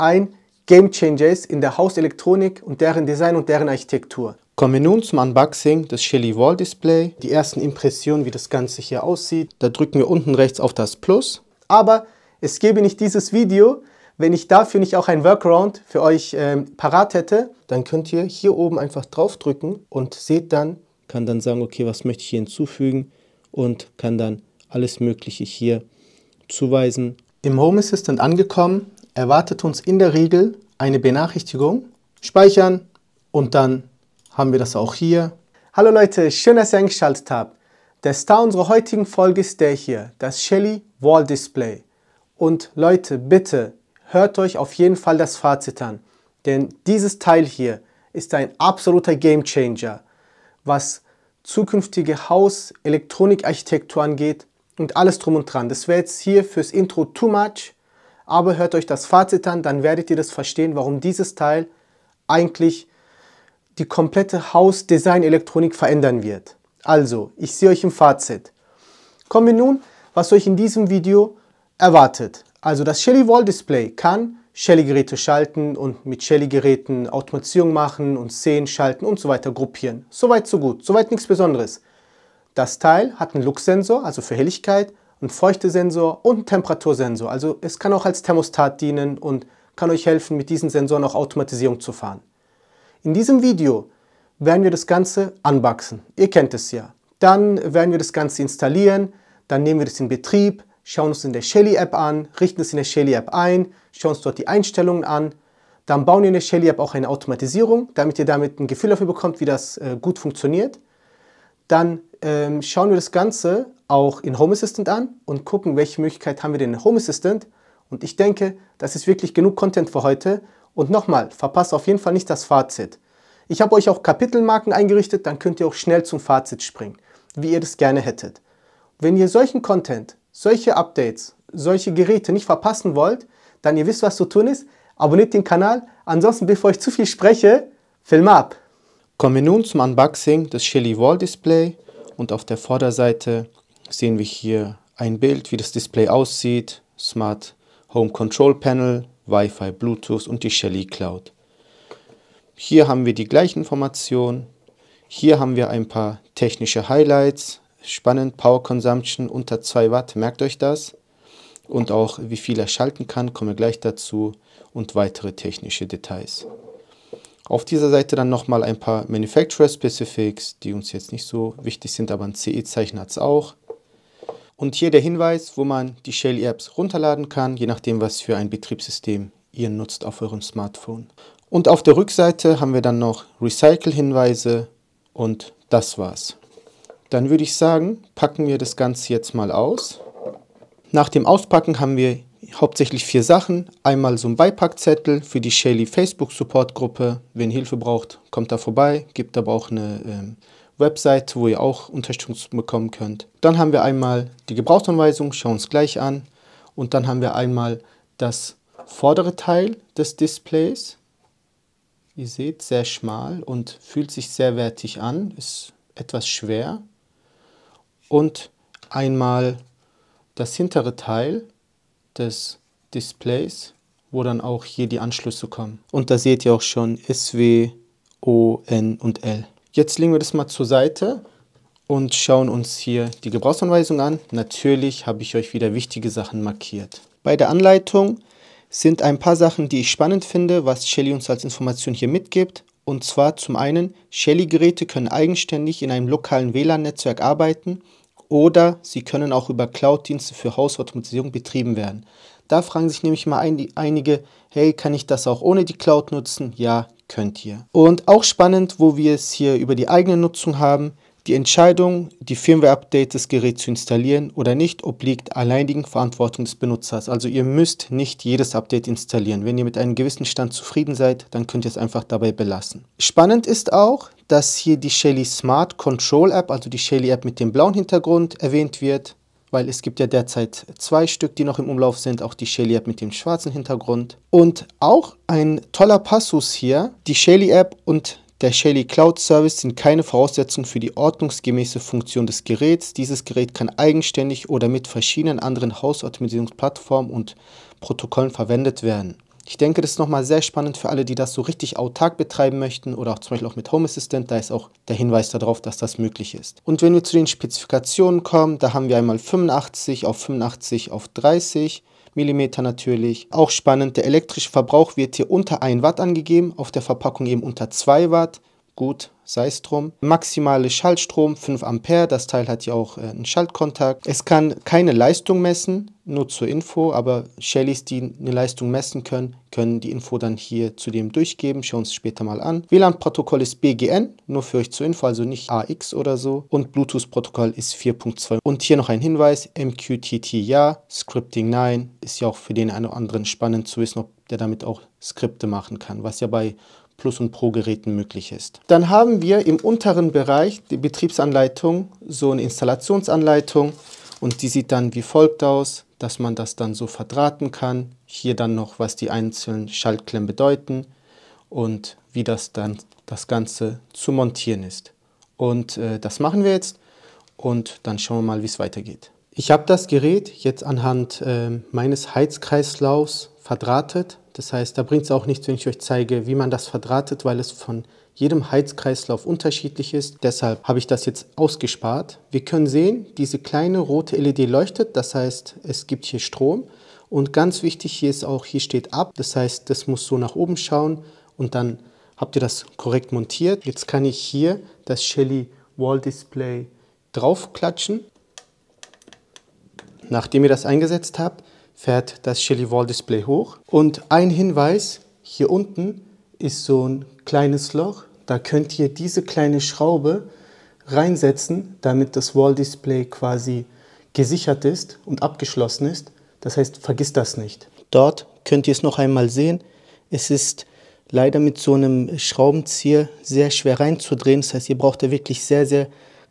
ein Gamechanger ist in der Hauselektronik und deren Design und deren Architektur. Kommen wir nun zum Unboxing des Shelly Wall Display. Die ersten Impressionen, wie das Ganze hier aussieht. Da drücken wir unten rechts auf das Plus. Aber es gäbe nicht dieses Video, wenn ich dafür nicht auch ein Workaround für euch ähm, parat hätte. Dann könnt ihr hier oben einfach draufdrücken und seht dann, kann dann sagen, okay, was möchte ich hier hinzufügen und kann dann alles Mögliche hier zuweisen. Im Home Assistant angekommen erwartet uns in der Regel eine Benachrichtigung. Speichern und dann haben wir das auch hier. Hallo Leute, schön, dass ihr eingeschaltet habt. Der Star unserer heutigen Folge ist der hier, das Shelly Wall Display. Und Leute, bitte hört euch auf jeden Fall das Fazit an, denn dieses Teil hier ist ein absoluter Game Changer, was zukünftige Haus-Elektronikarchitektur angeht und alles drum und dran. Das wäre jetzt hier fürs Intro too much aber hört euch das Fazit an, dann werdet ihr das verstehen, warum dieses Teil eigentlich die komplette Haus-Design-Elektronik verändern wird. Also, ich sehe euch im Fazit. Kommen wir nun, was euch in diesem Video erwartet. Also das Shelly Wall Display kann Shelly-Geräte schalten und mit Shelly-Geräten Automatisierung machen und Szenen schalten und so weiter gruppieren. Soweit so gut, soweit nichts Besonderes. Das Teil hat einen Lux-Sensor, also für Helligkeit, ein Feuchtesensor und ein Temperatursensor. Also es kann auch als Thermostat dienen und kann euch helfen, mit diesen Sensoren auch Automatisierung zu fahren. In diesem Video werden wir das Ganze anwachsen. Ihr kennt es ja. Dann werden wir das Ganze installieren, dann nehmen wir das in Betrieb, schauen uns in der Shelly App an, richten es in der Shelly App ein, schauen uns dort die Einstellungen an, dann bauen wir in der Shelly App auch eine Automatisierung, damit ihr damit ein Gefühl dafür bekommt, wie das äh, gut funktioniert. Dann ähm, schauen wir das Ganze auch in Home Assistant an und gucken, welche Möglichkeit haben wir denn in Home Assistant. Und ich denke, das ist wirklich genug Content für heute. Und nochmal, verpasst auf jeden Fall nicht das Fazit. Ich habe euch auch Kapitelmarken eingerichtet, dann könnt ihr auch schnell zum Fazit springen, wie ihr das gerne hättet. Wenn ihr solchen Content, solche Updates, solche Geräte nicht verpassen wollt, dann ihr wisst, was zu tun ist, abonniert den Kanal. Ansonsten, bevor ich zu viel spreche, Film ab! Kommen wir nun zum Unboxing des Chili Wall Display und auf der Vorderseite sehen wir hier ein Bild, wie das Display aussieht, Smart Home Control Panel, Wi-Fi, Bluetooth und die Shelly Cloud. Hier haben wir die gleichen Informationen. Hier haben wir ein paar technische Highlights. Spannend, Power Consumption unter 2 Watt, merkt euch das. Und auch wie viel er schalten kann, kommen wir gleich dazu. Und weitere technische Details. Auf dieser Seite dann nochmal ein paar Manufacturer Specifics, die uns jetzt nicht so wichtig sind, aber ein CE-Zeichen hat es auch. Und hier der Hinweis, wo man die Shell-Apps runterladen kann, je nachdem, was für ein Betriebssystem ihr nutzt auf eurem Smartphone. Und auf der Rückseite haben wir dann noch Recycle-Hinweise und das war's. Dann würde ich sagen, packen wir das Ganze jetzt mal aus. Nach dem Auspacken haben wir hauptsächlich vier Sachen. Einmal so ein Beipackzettel für die Shelly Facebook Support Gruppe. Wenn Hilfe braucht, kommt da vorbei. Gibt aber auch eine ähm, Website, wo ihr auch Unterstützung bekommen könnt. Dann haben wir einmal die Gebrauchsanweisung, schauen uns gleich an. Und dann haben wir einmal das vordere Teil des Displays. Ihr seht, sehr schmal und fühlt sich sehr wertig an, ist etwas schwer. Und einmal das hintere Teil des Displays, wo dann auch hier die Anschlüsse kommen. Und da seht ihr auch schon SW, O, N und L. Jetzt legen wir das mal zur Seite und schauen uns hier die Gebrauchsanweisung an. Natürlich habe ich euch wieder wichtige Sachen markiert. Bei der Anleitung sind ein paar Sachen, die ich spannend finde, was Shelly uns als Information hier mitgibt. Und zwar zum einen, Shelly-Geräte können eigenständig in einem lokalen WLAN-Netzwerk arbeiten oder sie können auch über Cloud-Dienste für Hausautomatisierung betrieben werden. Da fragen sich nämlich mal ein, einige, hey, kann ich das auch ohne die Cloud nutzen? Ja, könnt ihr. Und auch spannend, wo wir es hier über die eigene Nutzung haben, die Entscheidung, die Firmware-Update des Geräts zu installieren oder nicht, obliegt alleinigen Verantwortung des Benutzers. Also ihr müsst nicht jedes Update installieren. Wenn ihr mit einem gewissen Stand zufrieden seid, dann könnt ihr es einfach dabei belassen. Spannend ist auch, dass hier die Shelly Smart Control App, also die Shelly App mit dem blauen Hintergrund erwähnt wird weil es gibt ja derzeit zwei Stück, die noch im Umlauf sind, auch die Shelly App mit dem schwarzen Hintergrund. Und auch ein toller Passus hier, die Shelly App und der Shelly Cloud Service sind keine Voraussetzung für die ordnungsgemäße Funktion des Geräts. Dieses Gerät kann eigenständig oder mit verschiedenen anderen Hausautomatisierungsplattformen und Protokollen verwendet werden. Ich denke, das ist nochmal sehr spannend für alle, die das so richtig autark betreiben möchten oder auch zum Beispiel auch mit Home Assistant. Da ist auch der Hinweis darauf, dass das möglich ist. Und wenn wir zu den Spezifikationen kommen, da haben wir einmal 85 auf 85 auf 30 mm natürlich. Auch spannend, der elektrische Verbrauch wird hier unter 1 Watt angegeben, auf der Verpackung eben unter 2 Watt. Gut, sei es drum. Maximale Schaltstrom 5 Ampere, das Teil hat ja auch äh, einen Schaltkontakt. Es kann keine Leistung messen, nur zur Info, aber Shellys, die eine Leistung messen können, können die Info dann hier zudem durchgeben. Schauen uns später mal an. WLAN-Protokoll ist BGN, nur für euch zur Info, also nicht AX oder so. Und Bluetooth-Protokoll ist 4.2. Und hier noch ein Hinweis, MQTT ja, Scripting nein, ist ja auch für den einen oder anderen spannend zu wissen, ob der damit auch Skripte machen kann, was ja bei Plus und Pro Geräten möglich ist. Dann haben wir im unteren Bereich die Betriebsanleitung, so eine Installationsanleitung und die sieht dann wie folgt aus, dass man das dann so verdrahten kann. Hier dann noch, was die einzelnen Schaltklemmen bedeuten und wie das dann das Ganze zu montieren ist. Und äh, das machen wir jetzt und dann schauen wir mal, wie es weitergeht. Ich habe das Gerät jetzt anhand äh, meines Heizkreislaufs verdrahtet das heißt, da bringt es auch nichts, wenn ich euch zeige, wie man das verdrahtet, weil es von jedem Heizkreislauf unterschiedlich ist. Deshalb habe ich das jetzt ausgespart. Wir können sehen, diese kleine rote LED leuchtet, das heißt, es gibt hier Strom. Und ganz wichtig hier ist auch, hier steht ab, das heißt, das muss so nach oben schauen und dann habt ihr das korrekt montiert. Jetzt kann ich hier das Shelly Wall Display draufklatschen. Nachdem ihr das eingesetzt habt, fährt das Shelly Wall Display hoch. Und ein Hinweis, hier unten ist so ein kleines Loch. Da könnt ihr diese kleine Schraube reinsetzen, damit das Wall Display quasi gesichert ist und abgeschlossen ist. Das heißt, vergisst das nicht. Dort könnt ihr es noch einmal sehen. Es ist leider mit so einem Schraubenzieher sehr schwer reinzudrehen. Das heißt, ihr braucht da wirklich sehr, sehr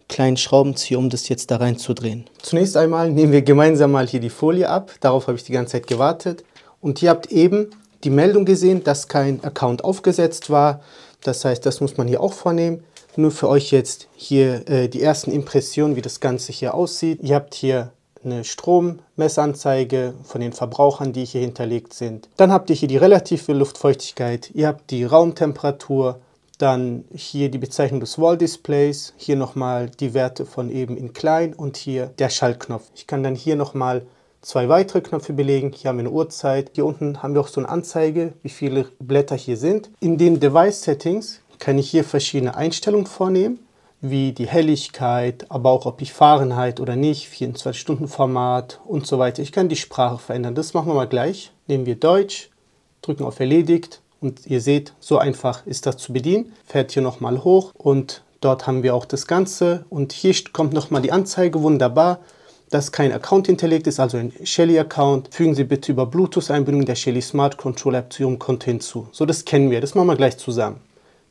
kleinen Schraubenzieher, um das jetzt da reinzudrehen. Zunächst einmal nehmen wir gemeinsam mal hier die Folie ab. Darauf habe ich die ganze Zeit gewartet. Und ihr habt eben die Meldung gesehen, dass kein Account aufgesetzt war. Das heißt, das muss man hier auch vornehmen. Nur für euch jetzt hier äh, die ersten Impressionen, wie das Ganze hier aussieht. Ihr habt hier eine Strommessanzeige von den Verbrauchern, die hier hinterlegt sind. Dann habt ihr hier die relative Luftfeuchtigkeit, ihr habt die Raumtemperatur, dann hier die Bezeichnung des Wall Displays, hier nochmal die Werte von eben in klein und hier der Schaltknopf. Ich kann dann hier nochmal zwei weitere Knöpfe belegen. Hier haben wir eine Uhrzeit. Hier unten haben wir auch so eine Anzeige, wie viele Blätter hier sind. In den Device Settings kann ich hier verschiedene Einstellungen vornehmen, wie die Helligkeit, aber auch ob ich Fahrenheit oder nicht, 24-Stunden-Format und so weiter. Ich kann die Sprache verändern. Das machen wir mal gleich. Nehmen wir Deutsch, drücken auf Erledigt und ihr seht, so einfach ist das zu bedienen. Fährt hier nochmal hoch und dort haben wir auch das Ganze. Und hier kommt nochmal die Anzeige, wunderbar dass kein Account hinterlegt ist, also ein Shelly-Account. Fügen Sie bitte über Bluetooth-Einbindung der Shelly Smart Control App zu Ihrem Konto hinzu. So, das kennen wir, das machen wir gleich zusammen.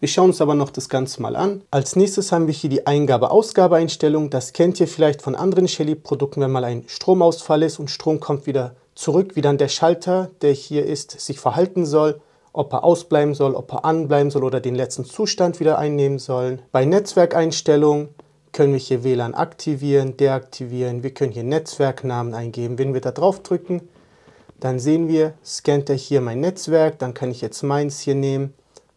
Wir schauen uns aber noch das Ganze mal an. Als nächstes haben wir hier die Eingabe-Ausgabe-Einstellung. Das kennt ihr vielleicht von anderen Shelly-Produkten, wenn mal ein Stromausfall ist und Strom kommt wieder zurück, wie dann der Schalter, der hier ist, sich verhalten soll ob er ausbleiben soll, ob er anbleiben soll oder den letzten Zustand wieder einnehmen soll. Bei Netzwerkeinstellungen können wir hier WLAN aktivieren, deaktivieren. Wir können hier Netzwerknamen eingeben. Wenn wir da drauf drücken, dann sehen wir, scannt er hier mein Netzwerk, dann kann ich jetzt meins hier nehmen,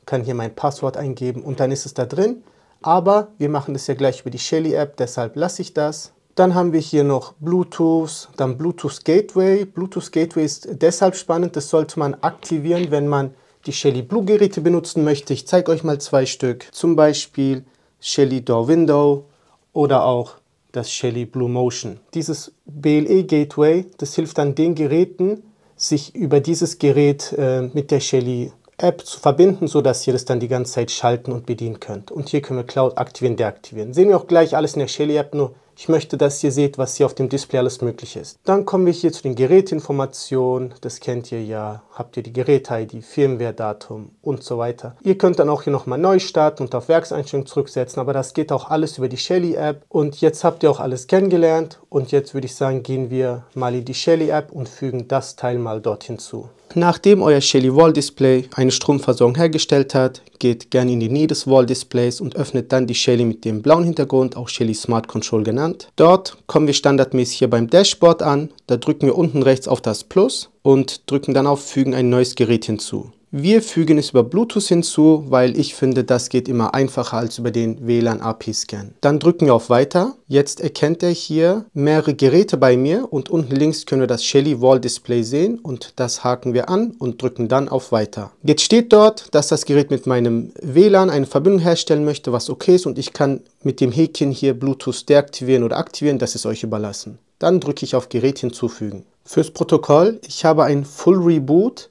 kann hier mein Passwort eingeben und dann ist es da drin. Aber wir machen das ja gleich über die Shelly-App, deshalb lasse ich das. Dann haben wir hier noch Bluetooth, dann Bluetooth Gateway. Bluetooth Gateway ist deshalb spannend, das sollte man aktivieren, wenn man die Shelly Blue Geräte benutzen möchte. Ich zeige euch mal zwei Stück, zum Beispiel Shelly Door Window oder auch das Shelly Blue Motion. Dieses BLE Gateway, das hilft dann den Geräten, sich über dieses Gerät äh, mit der Shelly App zu verbinden, sodass ihr das dann die ganze Zeit schalten und bedienen könnt. Und hier können wir Cloud aktivieren, deaktivieren. Sehen wir auch gleich alles in der Shelly App, nur ich möchte, dass ihr seht, was hier auf dem Display alles möglich ist. Dann kommen wir hier zu den Geräteinformationen. Das kennt ihr ja. Habt ihr die Geräte-ID, Firmware-Datum und so weiter. Ihr könnt dann auch hier nochmal neu starten und auf Werkseinstellungen zurücksetzen. Aber das geht auch alles über die Shelly-App. Und jetzt habt ihr auch alles kennengelernt. Und jetzt würde ich sagen, gehen wir mal in die Shelly-App und fügen das Teil mal dort hinzu. Nachdem euer Shelly Wall Display eine Stromversorgung hergestellt hat, geht gerne in die Nähe des Wall Displays und öffnet dann die Shelly mit dem blauen Hintergrund, auch Shelly Smart Control genannt. Dort kommen wir standardmäßig hier beim Dashboard an, da drücken wir unten rechts auf das Plus und drücken dann auf Fügen ein neues Gerät hinzu. Wir fügen es über Bluetooth hinzu, weil ich finde, das geht immer einfacher als über den WLAN AP-Scan. Dann drücken wir auf Weiter. Jetzt erkennt er hier mehrere Geräte bei mir und unten links können wir das Shelly Wall Display sehen und das haken wir an und drücken dann auf Weiter. Jetzt steht dort, dass das Gerät mit meinem WLAN eine Verbindung herstellen möchte, was okay ist und ich kann mit dem Häkchen hier Bluetooth deaktivieren oder aktivieren, das ist euch überlassen. Dann drücke ich auf Gerät hinzufügen. Fürs Protokoll, ich habe ein Full Reboot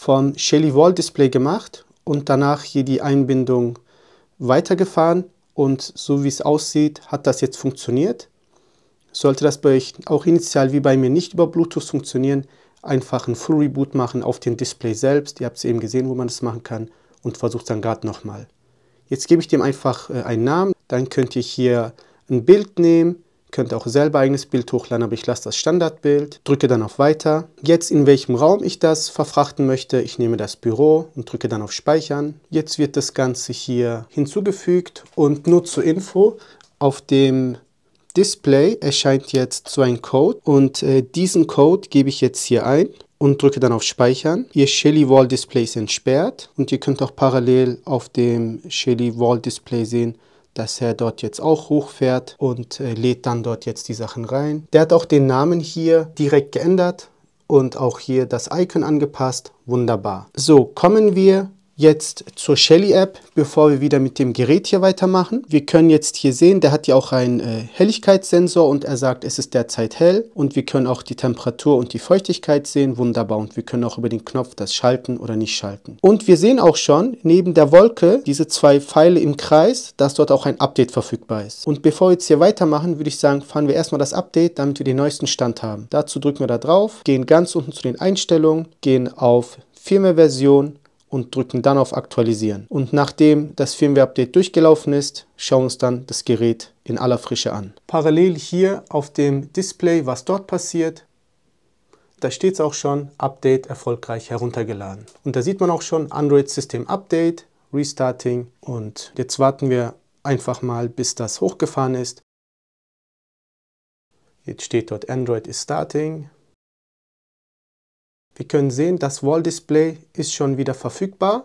vom Shelly Wall Display gemacht und danach hier die Einbindung weitergefahren und so wie es aussieht, hat das jetzt funktioniert. Sollte das bei euch auch initial wie bei mir nicht über Bluetooth funktionieren, einfach einen Full Reboot machen auf dem Display selbst. Ihr habt es eben gesehen, wo man das machen kann und versucht dann gerade nochmal. Jetzt gebe ich dem einfach äh, einen Namen, dann könnt ihr hier ein Bild nehmen, Könnt auch selber eigenes Bild hochladen, aber ich lasse das Standardbild, drücke dann auf Weiter. Jetzt in welchem Raum ich das verfrachten möchte, ich nehme das Büro und drücke dann auf Speichern. Jetzt wird das Ganze hier hinzugefügt und nur zur Info, auf dem Display erscheint jetzt so ein Code und äh, diesen Code gebe ich jetzt hier ein und drücke dann auf Speichern. Ihr Shelly Wall Display ist entsperrt und ihr könnt auch parallel auf dem Shelly Wall Display sehen, dass er dort jetzt auch hochfährt und äh, lädt dann dort jetzt die Sachen rein. Der hat auch den Namen hier direkt geändert und auch hier das Icon angepasst. Wunderbar. So, kommen wir jetzt zur Shelly App, bevor wir wieder mit dem Gerät hier weitermachen. Wir können jetzt hier sehen, der hat ja auch einen äh, Helligkeitssensor und er sagt, es ist derzeit hell und wir können auch die Temperatur und die Feuchtigkeit sehen, wunderbar. Und wir können auch über den Knopf das Schalten oder nicht schalten. Und wir sehen auch schon, neben der Wolke, diese zwei Pfeile im Kreis, dass dort auch ein Update verfügbar ist. Und bevor wir jetzt hier weitermachen, würde ich sagen, fahren wir erstmal das Update, damit wir den neuesten Stand haben. Dazu drücken wir da drauf, gehen ganz unten zu den Einstellungen, gehen auf Firmware-Version, und drücken dann auf Aktualisieren. Und nachdem das Firmware-Update durchgelaufen ist, schauen wir uns dann das Gerät in aller Frische an. Parallel hier auf dem Display, was dort passiert, da steht es auch schon, Update erfolgreich heruntergeladen. Und da sieht man auch schon Android System Update, Restarting und jetzt warten wir einfach mal, bis das hochgefahren ist. Jetzt steht dort Android is starting wir können sehen, das Wall Display ist schon wieder verfügbar.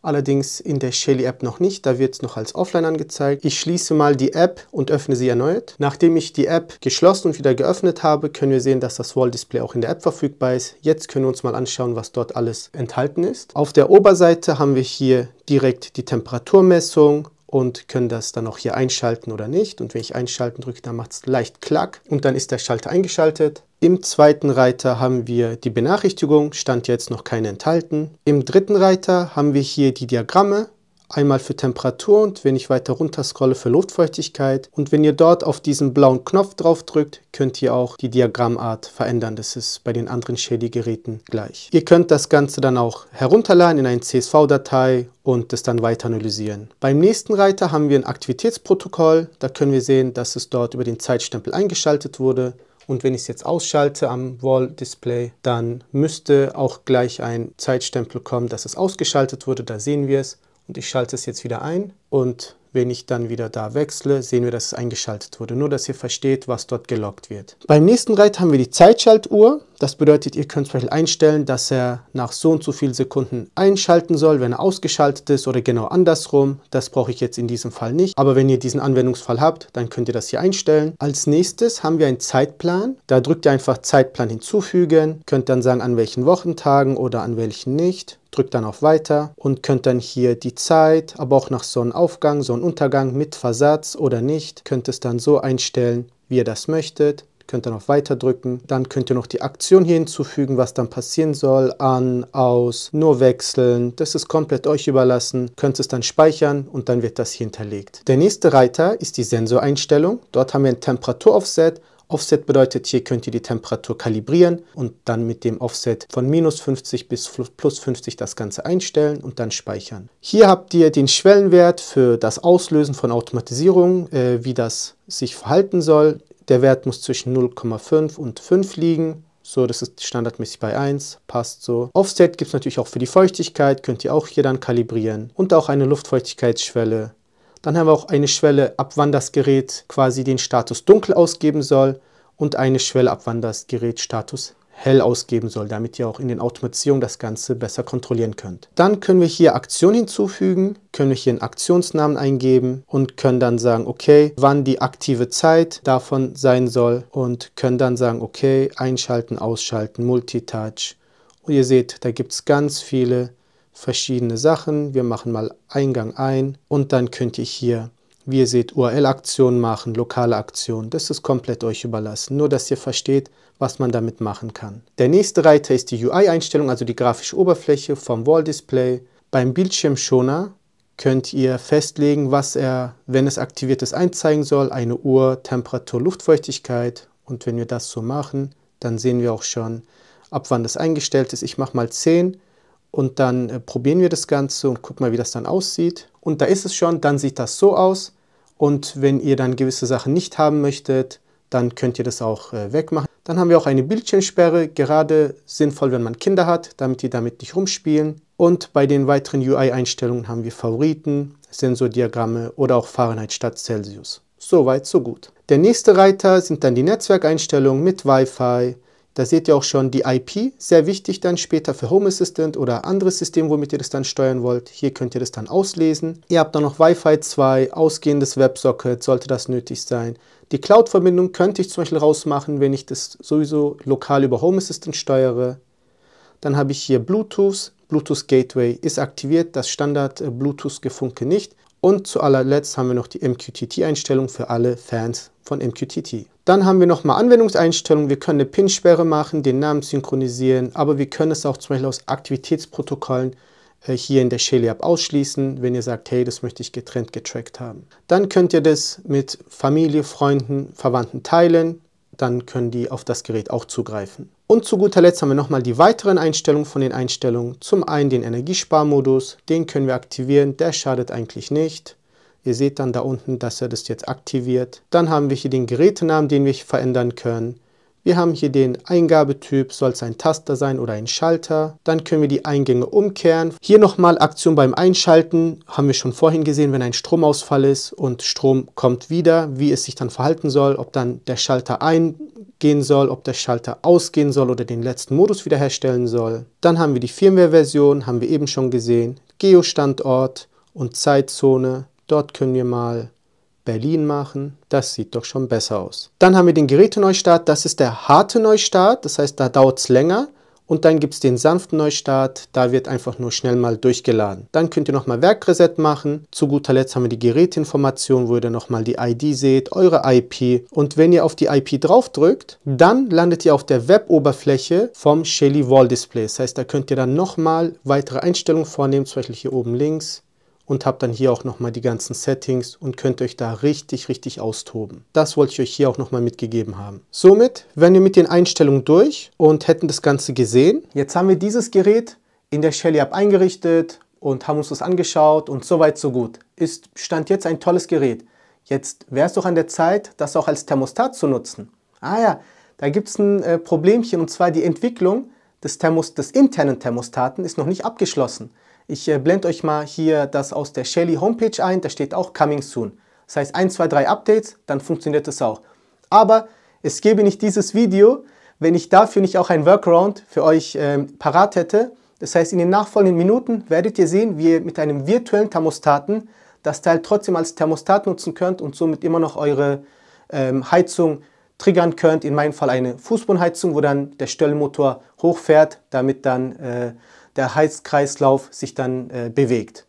Allerdings in der Shelly App noch nicht, da wird es noch als Offline angezeigt. Ich schließe mal die App und öffne sie erneut. Nachdem ich die App geschlossen und wieder geöffnet habe, können wir sehen, dass das Wall Display auch in der App verfügbar ist. Jetzt können wir uns mal anschauen, was dort alles enthalten ist. Auf der Oberseite haben wir hier direkt die Temperaturmessung, und können das dann auch hier einschalten oder nicht. Und wenn ich einschalten drücke, dann macht es leicht Klack und dann ist der Schalter eingeschaltet. Im zweiten Reiter haben wir die Benachrichtigung, stand jetzt noch keine enthalten. Im dritten Reiter haben wir hier die Diagramme, einmal für Temperatur und wenn ich weiter runter scrolle für Luftfeuchtigkeit. Und wenn ihr dort auf diesen blauen Knopf drauf drückt, könnt ihr auch die Diagrammart verändern. Das ist bei den anderen Shady-Geräten gleich. Ihr könnt das Ganze dann auch herunterladen in eine CSV-Datei und es dann weiter analysieren. Beim nächsten Reiter haben wir ein Aktivitätsprotokoll. Da können wir sehen, dass es dort über den Zeitstempel eingeschaltet wurde. Und wenn ich es jetzt ausschalte am Wall-Display, dann müsste auch gleich ein Zeitstempel kommen, dass es ausgeschaltet wurde. Da sehen wir es und ich schalte es jetzt wieder ein und wenn ich dann wieder da wechsle, sehen wir, dass es eingeschaltet wurde. Nur, dass ihr versteht, was dort gelockt wird. Beim nächsten Reit haben wir die Zeitschaltuhr. Das bedeutet, ihr könnt zum Beispiel einstellen, dass er nach so und so vielen Sekunden einschalten soll, wenn er ausgeschaltet ist oder genau andersrum. Das brauche ich jetzt in diesem Fall nicht. Aber wenn ihr diesen Anwendungsfall habt, dann könnt ihr das hier einstellen. Als nächstes haben wir einen Zeitplan. Da drückt ihr einfach Zeitplan hinzufügen, könnt dann sagen, an welchen Wochentagen oder an welchen nicht drückt dann auf Weiter und könnt dann hier die Zeit, aber auch nach Sonnenaufgang, Sonnenuntergang mit Versatz oder nicht, könnt es dann so einstellen, wie ihr das möchtet könnt dann auf Weiter drücken. Dann könnt ihr noch die Aktion hier hinzufügen, was dann passieren soll. An, aus, nur wechseln. Das ist komplett euch überlassen. Könnt es dann speichern und dann wird das hier hinterlegt. Der nächste Reiter ist die Sensoreinstellung. Dort haben wir ein Temperaturaufset. Offset bedeutet, hier könnt ihr die Temperatur kalibrieren und dann mit dem Offset von minus 50 bis plus 50 das Ganze einstellen und dann speichern. Hier habt ihr den Schwellenwert für das Auslösen von Automatisierung, äh, wie das sich verhalten soll. Der Wert muss zwischen 0,5 und 5 liegen. So, das ist standardmäßig bei 1, passt so. Offset gibt es natürlich auch für die Feuchtigkeit, könnt ihr auch hier dann kalibrieren. Und auch eine Luftfeuchtigkeitsschwelle. Dann haben wir auch eine Schwelle, ab wann das Gerät quasi den Status dunkel ausgeben soll und eine Schwelle, ab wann das Gerät Status hell ausgeben soll, damit ihr auch in den Automatisierungen das Ganze besser kontrollieren könnt. Dann können wir hier Aktion hinzufügen, können wir hier einen Aktionsnamen eingeben und können dann sagen, okay, wann die aktive Zeit davon sein soll und können dann sagen, okay, einschalten, ausschalten, Multitouch. Und ihr seht, da gibt es ganz viele verschiedene Sachen. Wir machen mal Eingang ein und dann könnt ihr hier wie ihr seht, URL-Aktionen machen, lokale Aktionen, das ist komplett euch überlassen. Nur, dass ihr versteht, was man damit machen kann. Der nächste Reiter ist die UI-Einstellung, also die grafische Oberfläche vom Wall-Display. Beim Bildschirmschoner könnt ihr festlegen, was er, wenn es aktiviert ist, einzeigen soll. Eine Uhr, Temperatur, Luftfeuchtigkeit. Und wenn wir das so machen, dann sehen wir auch schon, ab wann das eingestellt ist. Ich mache mal 10 und dann äh, probieren wir das Ganze und gucken mal, wie das dann aussieht. Und da ist es schon, dann sieht das so aus. Und wenn ihr dann gewisse Sachen nicht haben möchtet, dann könnt ihr das auch äh, wegmachen. Dann haben wir auch eine Bildschirmsperre, gerade sinnvoll, wenn man Kinder hat, damit die damit nicht rumspielen. Und bei den weiteren UI-Einstellungen haben wir Favoriten, Sensordiagramme oder auch Fahrenheit statt Celsius. Soweit, so gut. Der nächste Reiter sind dann die Netzwerkeinstellungen mit Wi-Fi, da seht ihr auch schon die IP, sehr wichtig dann später für Home Assistant oder anderes System, womit ihr das dann steuern wollt. Hier könnt ihr das dann auslesen. Ihr habt dann noch Wi-Fi 2, ausgehendes Websocket, sollte das nötig sein. Die Cloud-Verbindung könnte ich zum Beispiel rausmachen, wenn ich das sowieso lokal über Home Assistant steuere. Dann habe ich hier Bluetooth, Bluetooth Gateway ist aktiviert, das Standard äh, Bluetooth Gefunke nicht. Und zu allerletzt haben wir noch die MQTT-Einstellung für alle Fans von MQTT. Dann haben wir nochmal Anwendungseinstellungen. Wir können eine PIN-Sperre machen, den Namen synchronisieren, aber wir können es auch zum Beispiel aus Aktivitätsprotokollen äh, hier in der Shelly App ausschließen, wenn ihr sagt, hey, das möchte ich getrennt getrackt haben. Dann könnt ihr das mit Familie, Freunden, Verwandten teilen. Dann können die auf das Gerät auch zugreifen. Und zu guter Letzt haben wir nochmal die weiteren Einstellungen von den Einstellungen. Zum einen den Energiesparmodus, den können wir aktivieren, der schadet eigentlich nicht. Ihr seht dann da unten, dass er das jetzt aktiviert. Dann haben wir hier den Gerätenamen, den wir verändern können. Wir haben hier den Eingabetyp, soll es ein Taster sein oder ein Schalter. Dann können wir die Eingänge umkehren. Hier nochmal Aktion beim Einschalten. Haben wir schon vorhin gesehen, wenn ein Stromausfall ist und Strom kommt wieder, wie es sich dann verhalten soll, ob dann der Schalter eingehen soll, ob der Schalter ausgehen soll oder den letzten Modus wiederherstellen soll. Dann haben wir die Firmware-Version, haben wir eben schon gesehen. Geostandort und Zeitzone. Dort können wir mal Berlin machen. Das sieht doch schon besser aus. Dann haben wir den Geräteneustart. Das ist der harte Neustart. Das heißt, da dauert es länger. Und dann gibt es den sanften Neustart, da wird einfach nur schnell mal durchgeladen. Dann könnt ihr nochmal Werkreset machen. Zu guter Letzt haben wir die Gerätinformation, wo ihr dann nochmal die ID seht, eure IP. Und wenn ihr auf die IP draufdrückt, dann landet ihr auf der Web-Oberfläche vom Shelly Wall Display. Das heißt, da könnt ihr dann nochmal weitere Einstellungen vornehmen, zum Beispiel hier oben links und habt dann hier auch nochmal die ganzen Settings und könnt euch da richtig, richtig austoben. Das wollte ich euch hier auch nochmal mitgegeben haben. Somit wären wir mit den Einstellungen durch und hätten das Ganze gesehen. Jetzt haben wir dieses Gerät in der Shelly App eingerichtet und haben uns das angeschaut und soweit so gut. Ist Stand jetzt ein tolles Gerät. Jetzt wäre es doch an der Zeit, das auch als Thermostat zu nutzen. Ah ja, da gibt es ein äh, Problemchen und zwar die Entwicklung des, Thermos des internen Thermostaten ist noch nicht abgeschlossen. Ich äh, blende euch mal hier das aus der Shelly Homepage ein, da steht auch Coming Soon. Das heißt 1, 2, 3 Updates, dann funktioniert es auch. Aber es gäbe nicht dieses Video, wenn ich dafür nicht auch ein Workaround für euch ähm, parat hätte. Das heißt, in den nachfolgenden Minuten werdet ihr sehen, wie ihr mit einem virtuellen Thermostaten das Teil trotzdem als Thermostat nutzen könnt und somit immer noch eure ähm, Heizung triggern könnt. In meinem Fall eine Fußbodenheizung, wo dann der Stöllmotor hochfährt, damit dann äh, der Heizkreislauf sich dann äh, bewegt.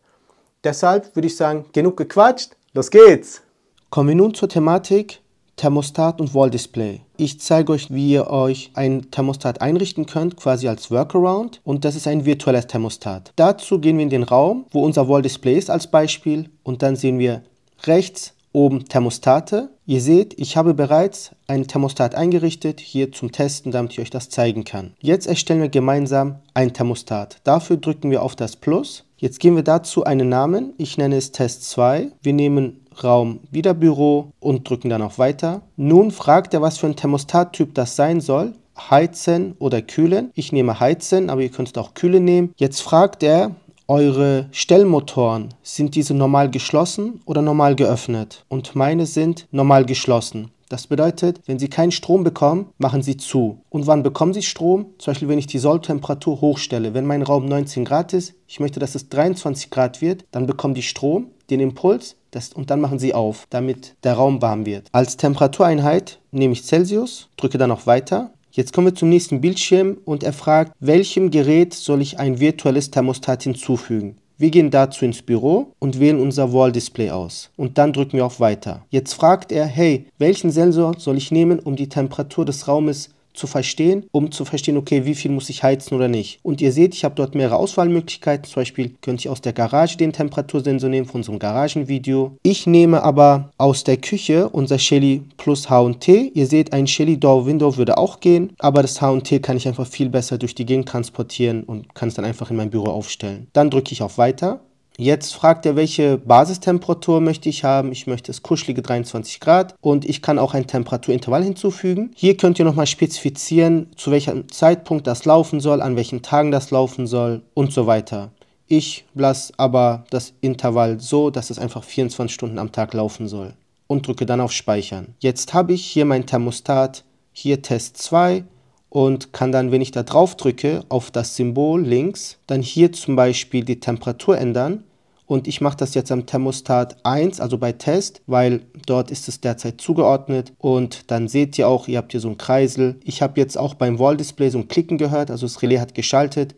Deshalb würde ich sagen, genug gequatscht, los geht's! Kommen wir nun zur Thematik Thermostat und Wall Display. Ich zeige euch, wie ihr euch ein Thermostat einrichten könnt, quasi als Workaround. Und das ist ein virtuelles Thermostat. Dazu gehen wir in den Raum, wo unser Wall Display ist als Beispiel. Und dann sehen wir rechts oben Thermostate. Ihr seht, ich habe bereits ein Thermostat eingerichtet, hier zum Testen, damit ich euch das zeigen kann. Jetzt erstellen wir gemeinsam ein Thermostat. Dafür drücken wir auf das Plus. Jetzt geben wir dazu einen Namen. Ich nenne es Test 2. Wir nehmen Raum wieder Büro und drücken dann auf Weiter. Nun fragt er, was für ein Thermostattyp das sein soll. Heizen oder kühlen. Ich nehme Heizen, aber ihr könnt auch kühlen nehmen. Jetzt fragt er, eure Stellmotoren, sind diese normal geschlossen oder normal geöffnet? Und meine sind normal geschlossen. Das bedeutet, wenn Sie keinen Strom bekommen, machen Sie zu. Und wann bekommen Sie Strom? Zum Beispiel, wenn ich die Solltemperatur hochstelle. Wenn mein Raum 19 Grad ist, ich möchte, dass es 23 Grad wird, dann bekommen die Strom, den Impuls das, und dann machen Sie auf, damit der Raum warm wird. Als Temperatureinheit nehme ich Celsius, drücke dann auf Weiter Jetzt kommen wir zum nächsten Bildschirm und er fragt, welchem Gerät soll ich ein virtuelles Thermostat hinzufügen? Wir gehen dazu ins Büro und wählen unser Wall Display aus und dann drücken wir auf Weiter. Jetzt fragt er, hey, welchen Sensor soll ich nehmen, um die Temperatur des Raumes zu verstehen, um zu verstehen, okay, wie viel muss ich heizen oder nicht. Und ihr seht, ich habe dort mehrere Auswahlmöglichkeiten. Zum Beispiel könnte ich aus der Garage den Temperatursensor nehmen von so einem Garagenvideo. Ich nehme aber aus der Küche unser Shelly Plus H&T. Ihr seht, ein Shelly Door Window würde auch gehen, aber das H&T kann ich einfach viel besser durch die Gegend transportieren und kann es dann einfach in mein Büro aufstellen. Dann drücke ich auf Weiter Jetzt fragt er, welche Basistemperatur möchte ich haben. Ich möchte es kuschelige 23 Grad und ich kann auch ein Temperaturintervall hinzufügen. Hier könnt ihr nochmal spezifizieren, zu welchem Zeitpunkt das laufen soll, an welchen Tagen das laufen soll und so weiter. Ich lasse aber das Intervall so, dass es einfach 24 Stunden am Tag laufen soll und drücke dann auf Speichern. Jetzt habe ich hier mein Thermostat, hier Test 2 und kann dann, wenn ich da drauf drücke, auf das Symbol links, dann hier zum Beispiel die Temperatur ändern. Und ich mache das jetzt am Thermostat 1, also bei Test, weil dort ist es derzeit zugeordnet. Und dann seht ihr auch, ihr habt hier so einen Kreisel. Ich habe jetzt auch beim Wall Display so ein Klicken gehört, also das Relais hat geschaltet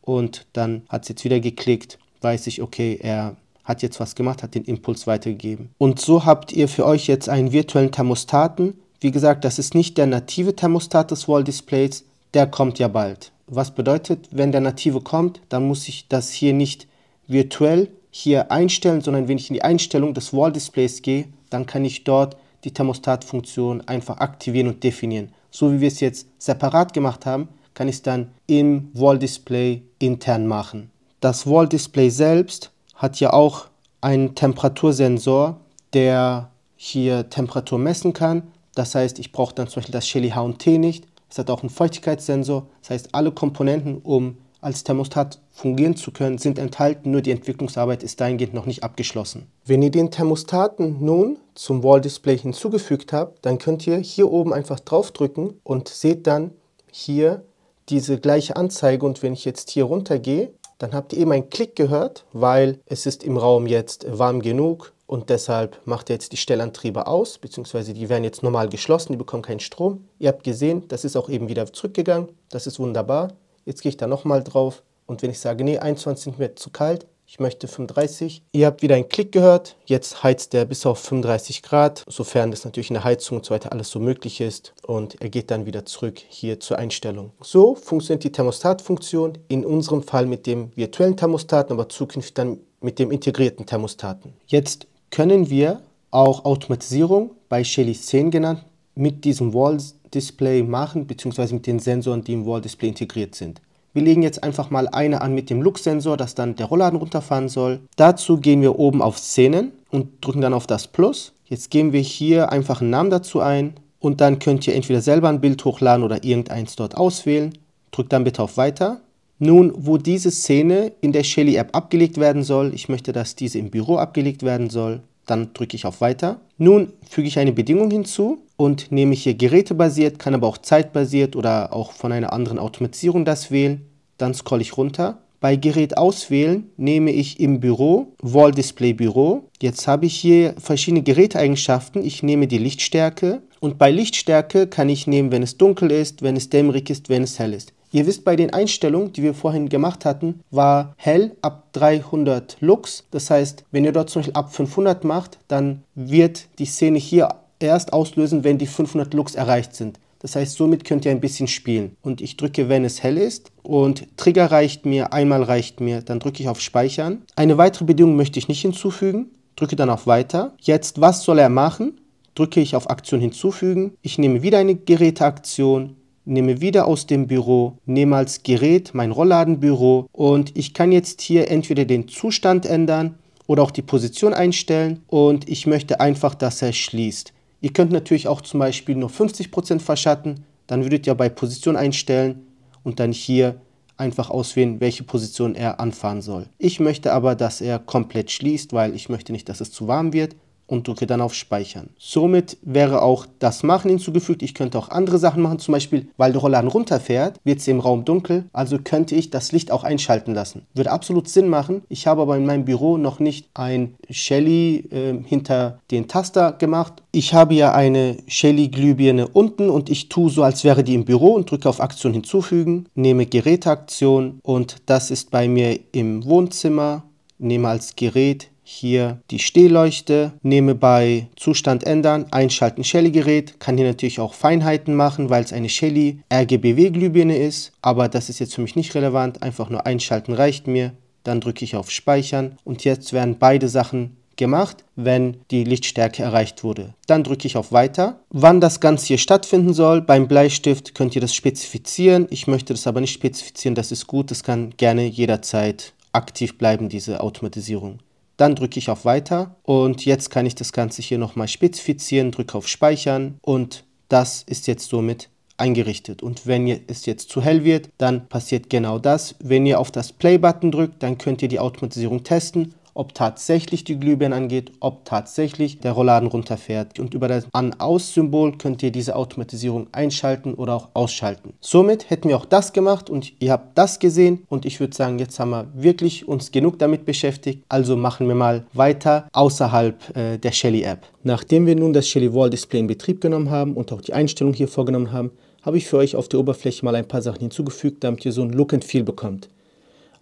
und dann hat es jetzt wieder geklickt. Weiß ich, okay, er hat jetzt was gemacht, hat den Impuls weitergegeben. Und so habt ihr für euch jetzt einen virtuellen Thermostaten, wie gesagt, das ist nicht der native Thermostat des Wall Displays, der kommt ja bald. Was bedeutet, wenn der native kommt, dann muss ich das hier nicht virtuell hier einstellen, sondern wenn ich in die Einstellung des Wall Displays gehe, dann kann ich dort die Thermostatfunktion einfach aktivieren und definieren. So wie wir es jetzt separat gemacht haben, kann ich es dann im Wall Display intern machen. Das Wall Display selbst hat ja auch einen Temperatursensor, der hier Temperatur messen kann. Das heißt, ich brauche dann zum Beispiel das Shelly HT nicht. Es hat auch einen Feuchtigkeitssensor. Das heißt, alle Komponenten, um als Thermostat fungieren zu können, sind enthalten, nur die Entwicklungsarbeit ist dahingehend noch nicht abgeschlossen. Wenn ihr den Thermostaten nun zum Wall Display hinzugefügt habt, dann könnt ihr hier oben einfach draufdrücken und seht dann hier diese gleiche Anzeige und wenn ich jetzt hier runter gehe, dann habt ihr eben einen Klick gehört, weil es ist im Raum jetzt warm genug, und deshalb macht er jetzt die Stellantriebe aus, beziehungsweise die werden jetzt normal geschlossen, die bekommen keinen Strom. Ihr habt gesehen, das ist auch eben wieder zurückgegangen, das ist wunderbar. Jetzt gehe ich da nochmal drauf und wenn ich sage, nee, 21 sind mir zu kalt, ich möchte 35. Ihr habt wieder einen Klick gehört. Jetzt heizt er bis auf 35 Grad, sofern das natürlich in der Heizung und so weiter alles so möglich ist. Und er geht dann wieder zurück hier zur Einstellung. So funktioniert die Thermostatfunktion. In unserem Fall mit dem virtuellen Thermostaten, aber zukünftig dann mit dem integrierten Thermostaten. Jetzt können wir auch Automatisierung bei Shelly 10 genannt mit diesem Wall Display machen, beziehungsweise mit den Sensoren, die im Wall Display integriert sind. Wir legen jetzt einfach mal eine an mit dem Lux-Sensor, dass dann der Rollladen runterfahren soll. Dazu gehen wir oben auf Szenen und drücken dann auf das Plus. Jetzt geben wir hier einfach einen Namen dazu ein und dann könnt ihr entweder selber ein Bild hochladen oder irgendeins dort auswählen. Drückt dann bitte auf Weiter. Nun, wo diese Szene in der Shelly-App abgelegt werden soll, ich möchte, dass diese im Büro abgelegt werden soll, dann drücke ich auf Weiter. Nun füge ich eine Bedingung hinzu und nehme hier gerätebasiert, kann aber auch zeitbasiert oder auch von einer anderen Automatisierung das wählen. Dann scrolle ich runter. Bei Gerät auswählen nehme ich im Büro Wall Display Büro. Jetzt habe ich hier verschiedene Geräteigenschaften. Ich nehme die Lichtstärke und bei Lichtstärke kann ich nehmen, wenn es dunkel ist, wenn es dämmerig ist, wenn es hell ist. Ihr wisst, bei den Einstellungen, die wir vorhin gemacht hatten, war hell ab 300 Lux. Das heißt, wenn ihr dort zum Beispiel ab 500 macht, dann wird die Szene hier erst auslösen, wenn die 500 Lux erreicht sind. Das heißt, somit könnt ihr ein bisschen spielen. Und ich drücke, wenn es hell ist. Und Trigger reicht mir, einmal reicht mir. Dann drücke ich auf Speichern. Eine weitere Bedingung möchte ich nicht hinzufügen. Drücke dann auf Weiter. Jetzt, was soll er machen? Drücke ich auf Aktion hinzufügen. Ich nehme wieder eine Geräteaktion nehme wieder aus dem Büro, nehme als Gerät mein Rollladenbüro und ich kann jetzt hier entweder den Zustand ändern oder auch die Position einstellen und ich möchte einfach, dass er schließt. Ihr könnt natürlich auch zum Beispiel nur 50% verschatten, dann würdet ihr bei Position einstellen und dann hier einfach auswählen, welche Position er anfahren soll. Ich möchte aber, dass er komplett schließt, weil ich möchte nicht, dass es zu warm wird und drücke dann auf Speichern. Somit wäre auch das Machen hinzugefügt. Ich könnte auch andere Sachen machen, zum Beispiel, weil der Rollladen runterfährt, wird es im Raum dunkel, also könnte ich das Licht auch einschalten lassen. Würde absolut Sinn machen. Ich habe aber in meinem Büro noch nicht ein Shelly äh, hinter den Taster gemacht. Ich habe ja eine Shelly-Glühbirne unten und ich tue so, als wäre die im Büro und drücke auf Aktion hinzufügen, nehme Geräteaktion und das ist bei mir im Wohnzimmer, nehme als Gerät hier die Stehleuchte, nehme bei Zustand ändern, einschalten Shelly-Gerät, kann hier natürlich auch Feinheiten machen, weil es eine Shelly RGBW-Glühbirne ist, aber das ist jetzt für mich nicht relevant, einfach nur einschalten reicht mir, dann drücke ich auf Speichern und jetzt werden beide Sachen gemacht, wenn die Lichtstärke erreicht wurde. Dann drücke ich auf Weiter. Wann das Ganze hier stattfinden soll, beim Bleistift könnt ihr das spezifizieren. Ich möchte das aber nicht spezifizieren, das ist gut, das kann gerne jederzeit aktiv bleiben, diese Automatisierung. Dann drücke ich auf Weiter und jetzt kann ich das Ganze hier nochmal spezifizieren, drücke auf Speichern und das ist jetzt somit eingerichtet. Und wenn es jetzt zu hell wird, dann passiert genau das. Wenn ihr auf das Play-Button drückt, dann könnt ihr die Automatisierung testen ob tatsächlich die Glühbirne angeht, ob tatsächlich der Rollladen runterfährt. Und über das An-Aus-Symbol könnt ihr diese Automatisierung einschalten oder auch ausschalten. Somit hätten wir auch das gemacht und ihr habt das gesehen und ich würde sagen, jetzt haben wir wirklich uns genug damit beschäftigt. Also machen wir mal weiter außerhalb äh, der Shelly App. Nachdem wir nun das Shelly Wall Display in Betrieb genommen haben und auch die Einstellung hier vorgenommen haben, habe ich für euch auf der Oberfläche mal ein paar Sachen hinzugefügt, damit ihr so ein Look and Feel bekommt.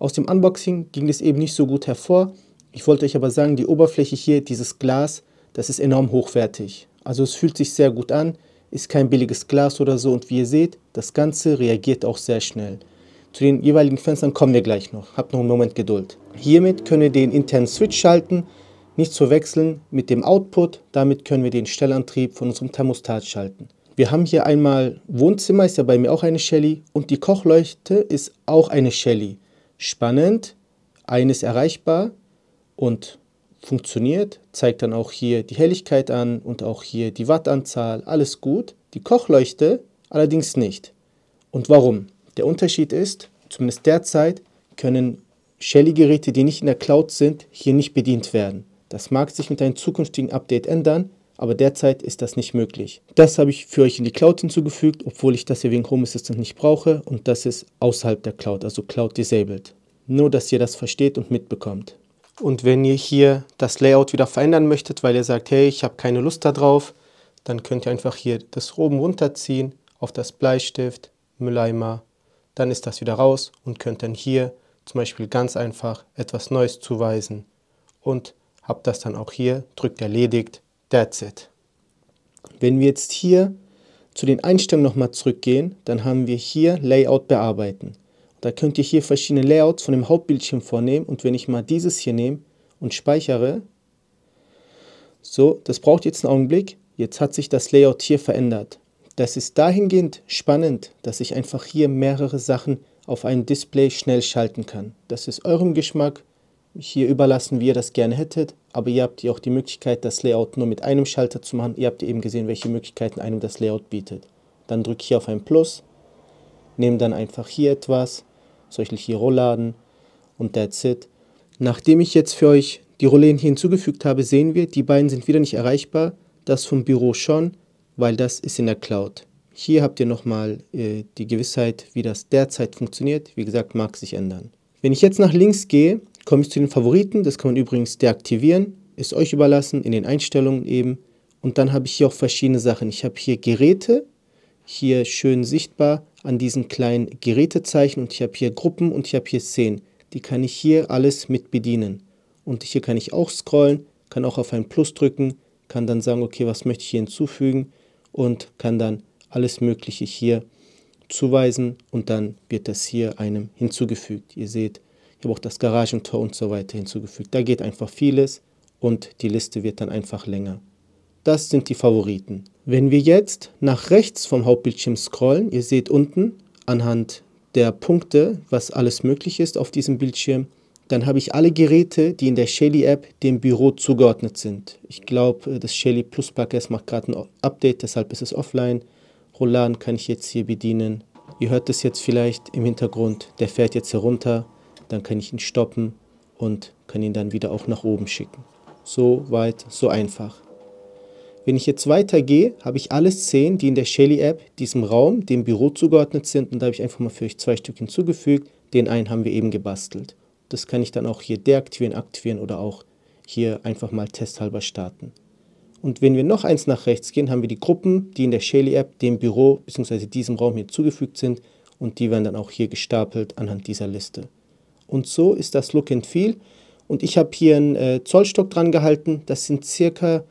Aus dem Unboxing ging es eben nicht so gut hervor, ich wollte euch aber sagen, die Oberfläche hier, dieses Glas, das ist enorm hochwertig. Also es fühlt sich sehr gut an, ist kein billiges Glas oder so und wie ihr seht, das Ganze reagiert auch sehr schnell. Zu den jeweiligen Fenstern kommen wir gleich noch, habt noch einen Moment Geduld. Hiermit können wir den internen Switch schalten, nicht zu wechseln mit dem Output, damit können wir den Stellantrieb von unserem Thermostat schalten. Wir haben hier einmal Wohnzimmer, ist ja bei mir auch eine Shelly und die Kochleuchte ist auch eine Shelly. Spannend, eines erreichbar, und funktioniert, zeigt dann auch hier die Helligkeit an und auch hier die Wattanzahl, alles gut. Die Kochleuchte allerdings nicht. Und warum? Der Unterschied ist, zumindest derzeit können Shelly-Geräte, die nicht in der Cloud sind, hier nicht bedient werden. Das mag sich mit einem zukünftigen Update ändern, aber derzeit ist das nicht möglich. Das habe ich für euch in die Cloud hinzugefügt, obwohl ich das hier wegen Home Assistant nicht brauche und das ist außerhalb der Cloud, also Cloud Disabled. Nur, dass ihr das versteht und mitbekommt. Und wenn ihr hier das Layout wieder verändern möchtet, weil ihr sagt, hey, ich habe keine Lust darauf, dann könnt ihr einfach hier das oben runterziehen auf das Bleistift, Mülleimer, dann ist das wieder raus und könnt dann hier zum Beispiel ganz einfach etwas Neues zuweisen und habt das dann auch hier, drückt erledigt, that's it. Wenn wir jetzt hier zu den Einstellungen nochmal zurückgehen, dann haben wir hier Layout bearbeiten. Da könnt ihr hier verschiedene Layouts von dem Hauptbildschirm vornehmen und wenn ich mal dieses hier nehme und speichere, so, das braucht jetzt einen Augenblick, jetzt hat sich das Layout hier verändert. Das ist dahingehend spannend, dass ich einfach hier mehrere Sachen auf ein Display schnell schalten kann. Das ist eurem Geschmack, hier überlassen, wie ihr das gerne hättet, aber ihr habt hier auch die Möglichkeit, das Layout nur mit einem Schalter zu machen. Ihr habt eben gesehen, welche Möglichkeiten einem das Layout bietet. Dann drücke ich hier auf ein Plus, nehme dann einfach hier etwas solche hier Rollladen und that's it. Nachdem ich jetzt für euch die Rollen hier hinzugefügt habe, sehen wir, die beiden sind wieder nicht erreichbar. Das vom Büro schon, weil das ist in der Cloud. Hier habt ihr nochmal äh, die Gewissheit, wie das derzeit funktioniert. Wie gesagt, mag sich ändern. Wenn ich jetzt nach links gehe, komme ich zu den Favoriten. Das kann man übrigens deaktivieren. Ist euch überlassen, in den Einstellungen eben. Und dann habe ich hier auch verschiedene Sachen. Ich habe hier Geräte, hier schön sichtbar an diesen kleinen Gerätezeichen und ich habe hier Gruppen und ich habe hier Szenen. Die kann ich hier alles mit bedienen. Und hier kann ich auch scrollen, kann auch auf ein Plus drücken, kann dann sagen, okay, was möchte ich hier hinzufügen und kann dann alles Mögliche hier zuweisen und dann wird das hier einem hinzugefügt. Ihr seht, ich habe auch das Garagentor und so weiter hinzugefügt. Da geht einfach vieles und die Liste wird dann einfach länger das sind die Favoriten. Wenn wir jetzt nach rechts vom Hauptbildschirm scrollen, ihr seht unten anhand der Punkte, was alles möglich ist auf diesem Bildschirm, dann habe ich alle Geräte, die in der Shelly App dem Büro zugeordnet sind. Ich glaube, äh, das Shelly Plus Packers macht gerade ein Update, deshalb ist es offline. Roland kann ich jetzt hier bedienen. Ihr hört es jetzt vielleicht im Hintergrund, der fährt jetzt herunter, dann kann ich ihn stoppen und kann ihn dann wieder auch nach oben schicken. So weit, so einfach. Wenn ich jetzt weitergehe, habe ich alle Szenen, die in der Shelly-App diesem Raum, dem Büro zugeordnet sind. Und da habe ich einfach mal für euch zwei Stück hinzugefügt. Den einen haben wir eben gebastelt. Das kann ich dann auch hier deaktivieren, aktivieren oder auch hier einfach mal testhalber starten. Und wenn wir noch eins nach rechts gehen, haben wir die Gruppen, die in der Shelly-App, dem Büro bzw. diesem Raum hier zugefügt sind. Und die werden dann auch hier gestapelt anhand dieser Liste. Und so ist das Look and Feel. Und ich habe hier einen äh, Zollstock dran gehalten. Das sind circa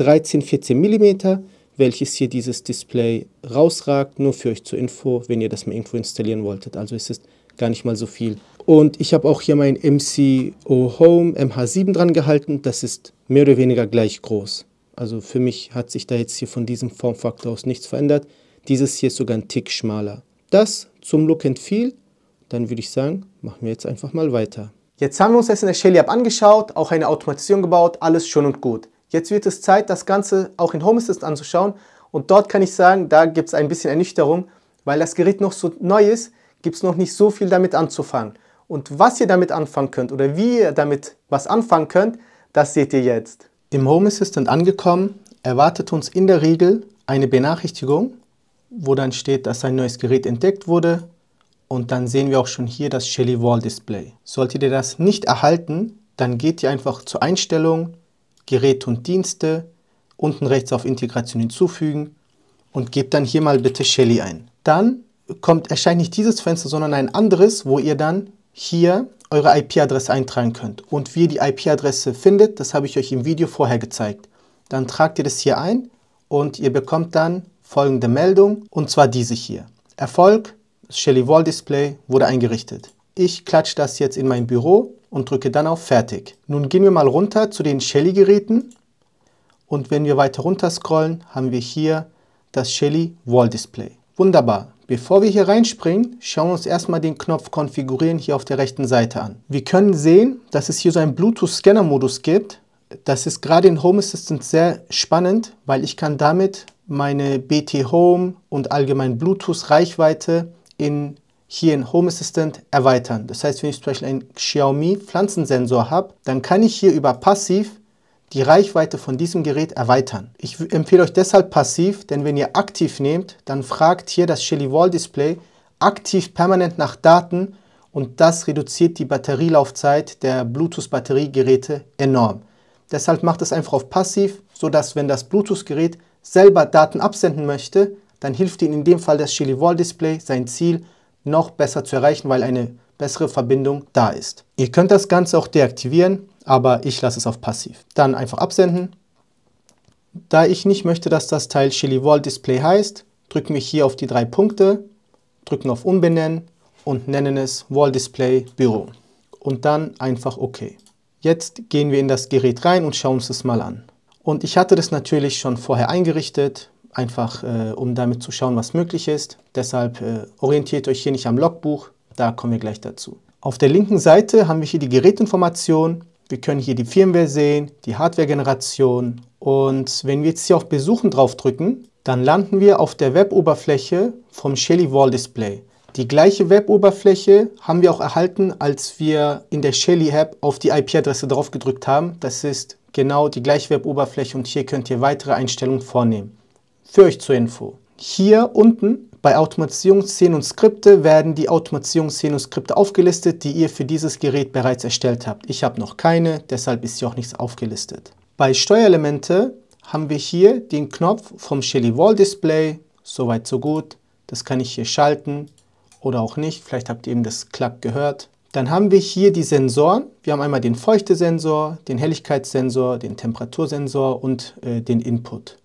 13, 14 mm, welches hier dieses Display rausragt, nur für euch zur Info, wenn ihr das mal irgendwo installieren wolltet. Also ist es gar nicht mal so viel. Und ich habe auch hier mein MCO Home MH7 dran gehalten, das ist mehr oder weniger gleich groß. Also für mich hat sich da jetzt hier von diesem Formfaktor aus nichts verändert. Dieses hier ist sogar ein Tick schmaler. Das zum Look and Feel, dann würde ich sagen, machen wir jetzt einfach mal weiter. Jetzt haben wir uns das in der Shelly App angeschaut, auch eine Automatisierung gebaut, alles schön und gut. Jetzt wird es Zeit, das Ganze auch in Home Assist anzuschauen. Und dort kann ich sagen, da gibt es ein bisschen Ernüchterung, weil das Gerät noch so neu ist, gibt es noch nicht so viel damit anzufangen. Und was ihr damit anfangen könnt oder wie ihr damit was anfangen könnt, das seht ihr jetzt. Im Home Assistant angekommen, erwartet uns in der Regel eine Benachrichtigung, wo dann steht, dass ein neues Gerät entdeckt wurde. Und dann sehen wir auch schon hier das Shelly Wall Display. Solltet ihr das nicht erhalten, dann geht ihr einfach zur Einstellung, Geräte und Dienste, unten rechts auf Integration hinzufügen und gebt dann hier mal bitte Shelly ein. Dann kommt, erscheint nicht dieses Fenster, sondern ein anderes, wo ihr dann hier eure IP-Adresse eintragen könnt. Und wie ihr die IP-Adresse findet, das habe ich euch im Video vorher gezeigt. Dann tragt ihr das hier ein und ihr bekommt dann folgende Meldung, und zwar diese hier. Erfolg, Shelly Wall Display wurde eingerichtet. Ich klatsche das jetzt in mein Büro und drücke dann auf Fertig. Nun gehen wir mal runter zu den Shelly-Geräten und wenn wir weiter runter scrollen, haben wir hier das Shelly Wall Display. Wunderbar. Bevor wir hier reinspringen, schauen wir uns erstmal den Knopf Konfigurieren hier auf der rechten Seite an. Wir können sehen, dass es hier so einen Bluetooth-Scanner-Modus gibt. Das ist gerade in Home Assistant sehr spannend, weil ich kann damit meine BT Home und allgemein Bluetooth-Reichweite in hier in Home Assistant erweitern. Das heißt, wenn ich zum Beispiel einen Xiaomi Pflanzensensor habe, dann kann ich hier über passiv die Reichweite von diesem Gerät erweitern. Ich empfehle euch deshalb passiv, denn wenn ihr aktiv nehmt, dann fragt hier das Shelly Wall Display aktiv permanent nach Daten und das reduziert die Batterielaufzeit der Bluetooth-Batteriegeräte enorm. Deshalb macht es einfach auf passiv, sodass wenn das Bluetooth-Gerät selber Daten absenden möchte, dann hilft Ihnen in dem Fall das Shelly Wall Display, sein Ziel noch besser zu erreichen, weil eine bessere Verbindung da ist. Ihr könnt das Ganze auch deaktivieren, aber ich lasse es auf passiv. Dann einfach absenden. Da ich nicht möchte, dass das Teil Chili Wall Display heißt, drücken wir hier auf die drei Punkte, drücken auf Umbenennen und nennen es Wall Display Büro. Und dann einfach OK. Jetzt gehen wir in das Gerät rein und schauen uns das mal an. Und ich hatte das natürlich schon vorher eingerichtet, einfach äh, um damit zu schauen, was möglich ist. Deshalb äh, orientiert euch hier nicht am Logbuch, da kommen wir gleich dazu. Auf der linken Seite haben wir hier die Gerätinformation. Wir können hier die Firmware sehen, die Hardware-Generation und wenn wir jetzt hier auf Besuchen draufdrücken, dann landen wir auf der Web-Oberfläche vom Shelly Wall Display. Die gleiche Web-Oberfläche haben wir auch erhalten, als wir in der Shelly App auf die IP-Adresse drauf gedrückt haben. Das ist genau die gleiche Web-Oberfläche und hier könnt ihr weitere Einstellungen vornehmen. Für euch zur Info. Hier unten bei Automatisierungsszenen und Skripte werden die Automatisierungsszenen und Skripte aufgelistet, die ihr für dieses Gerät bereits erstellt habt. Ich habe noch keine, deshalb ist hier auch nichts aufgelistet. Bei Steuerelemente haben wir hier den Knopf vom Shelly Wall Display, soweit so gut. Das kann ich hier schalten oder auch nicht, vielleicht habt ihr eben das Klack gehört. Dann haben wir hier die Sensoren. Wir haben einmal den Feuchtesensor, den Helligkeitssensor, den Temperatursensor und äh, den Input.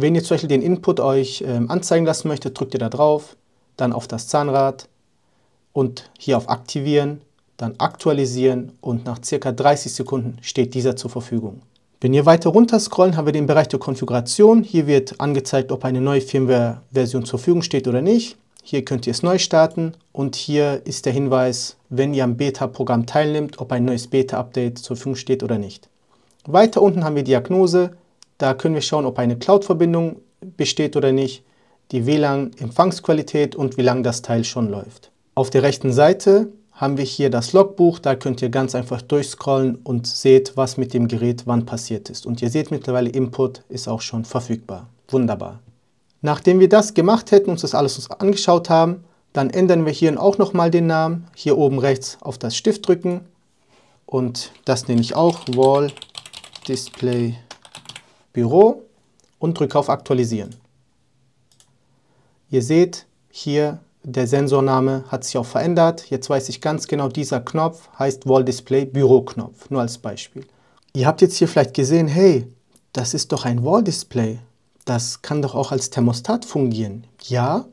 Wenn ihr zum Beispiel den Input euch ähm, anzeigen lassen möchtet, drückt ihr da drauf, dann auf das Zahnrad und hier auf Aktivieren, dann Aktualisieren und nach circa 30 Sekunden steht dieser zur Verfügung. Wenn ihr weiter runter scrollen, haben wir den Bereich der Konfiguration. Hier wird angezeigt, ob eine neue Firmware-Version zur Verfügung steht oder nicht. Hier könnt ihr es neu starten und hier ist der Hinweis, wenn ihr am Beta-Programm teilnimmt, ob ein neues Beta-Update zur Verfügung steht oder nicht. Weiter unten haben wir Diagnose, da können wir schauen, ob eine Cloud-Verbindung besteht oder nicht, die WLAN-Empfangsqualität und wie lange das Teil schon läuft. Auf der rechten Seite haben wir hier das Logbuch, da könnt ihr ganz einfach durchscrollen und seht, was mit dem Gerät wann passiert ist. Und ihr seht mittlerweile, Input ist auch schon verfügbar. Wunderbar. Nachdem wir das gemacht hätten, uns das alles uns angeschaut haben, dann ändern wir hier auch nochmal den Namen. Hier oben rechts auf das Stift drücken und das nehme ich auch, Wall Display Büro und drücke auf Aktualisieren. Ihr seht hier, der Sensorname hat sich auch verändert. Jetzt weiß ich ganz genau, dieser Knopf heißt Wall Display Büro Knopf, nur als Beispiel. Ihr habt jetzt hier vielleicht gesehen, hey, das ist doch ein Wall Display. Das kann doch auch als Thermostat fungieren. Ja,